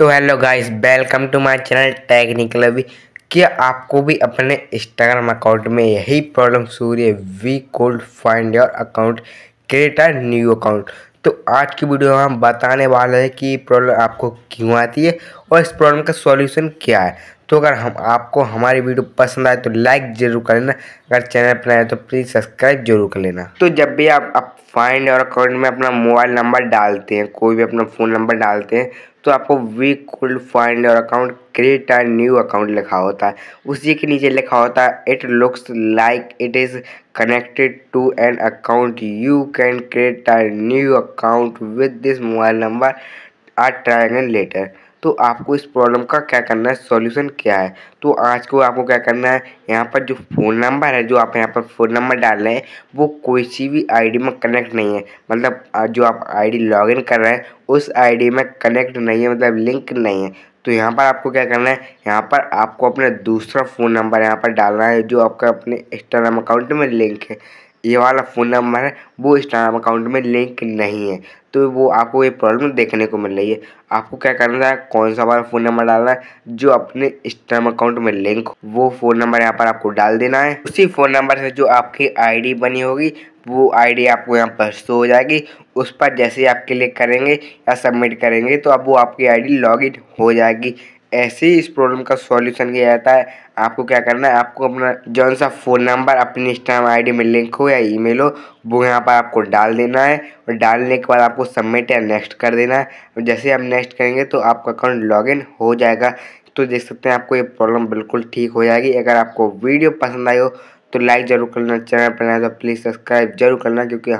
तो hello guys welcome to my channel technical अभी क्या आपको भी अपने इंस्टाग्राम अकाउंट में यही problem sorry we could find your account create new account तो आज की वीडियो में हम बताने वाले हैं कि प्रॉब्लम आपको क्यों आती है और इस प्रॉब्लम का सॉल्यूशन क्या है तो अगर हम आपको हमारी वीडियो पसंद आए तो लाइक जरूर कर लेना अगर चैनल पर आए तो प्लीज़ सब्सक्राइब जरूर कर लेना तो जब भी आप, आप फाइंड और अकाउंट में अपना मोबाइल नंबर डालते हैं कोई भी अपना फ़ोन नंबर डालते हैं तो आपको we could find your account create a new account लिखा होता है उसी के नीचे लिखा होता है it looks like it is connected to an account you can create a new account with this mobile number a triangle letter तो आपको इस प्रॉब्लम का क्या करना है सॉल्यूशन क्या है तो आज को आपको क्या करना है यहाँ पर जो फ़ोन नंबर है जो आप यहाँ पर फ़ोन नंबर डाल रहे हैं वो कोई सी भी आईडी में कनेक्ट नहीं है मतलब जो आप आईडी लॉगिन कर रहे हैं उस आईडी में कनेक्ट नहीं है मतलब लिंक नहीं है तो यहाँ पर आपको क्या करना है यहाँ पर आपको अपना दूसरा फ़ोन नंबर यहाँ पर डालना है जो आपका अपने इंस्टाग्राम अकाउंट में लिंक है ये वाला फ़ोन नंबर है वो इंस्टाग्राम अकाउंट में लिंक नहीं है तो वो आपको ये प्रॉब्लम देखने को मिल रही है आपको क्या करना है कौन सा वाला फ़ोन नंबर डालना है जो अपने इंस्टाग्राम अकाउंट में लिंक हो वो फ़ोन नंबर यहाँ पर आपको डाल देना है उसी फ़ोन नंबर से जो आपकी आईडी बनी होगी वो आईडी आपको यहाँ पर शो हो जाएगी उस पर जैसे ही आप क्लिक करेंगे या सबमिट करेंगे तो अब वो आपकी आईडी लॉगिन हो जाएगी ऐसे ही इस प्रॉब्लम का सॉल्यूशन किया जाता है आपको क्या करना है आपको अपना जौन सा फ़ोन नंबर अपनी इंस्टाग्राम आईडी में लिंक हो या ईमेल हो वो यहाँ पर आपको डाल देना है और डालने के बाद आपको सबमिट या नेक्स्ट कर देना है जैसे आप नेक्स्ट करेंगे तो आपका अकाउंट लॉगिन हो जाएगा तो देख सकते हैं आपको ये प्रॉब्लम बिल्कुल ठीक हो जाएगी अगर आपको वीडियो पसंद आई हो तो लाइक ज़रूर करना चैनल पर ना तो प्लीज़ सब्सक्राइब जरूर करना क्योंकि